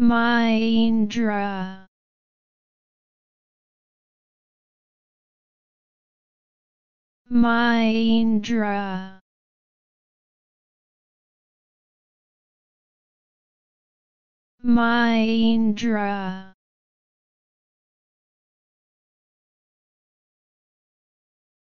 Mindra Mindra Mindra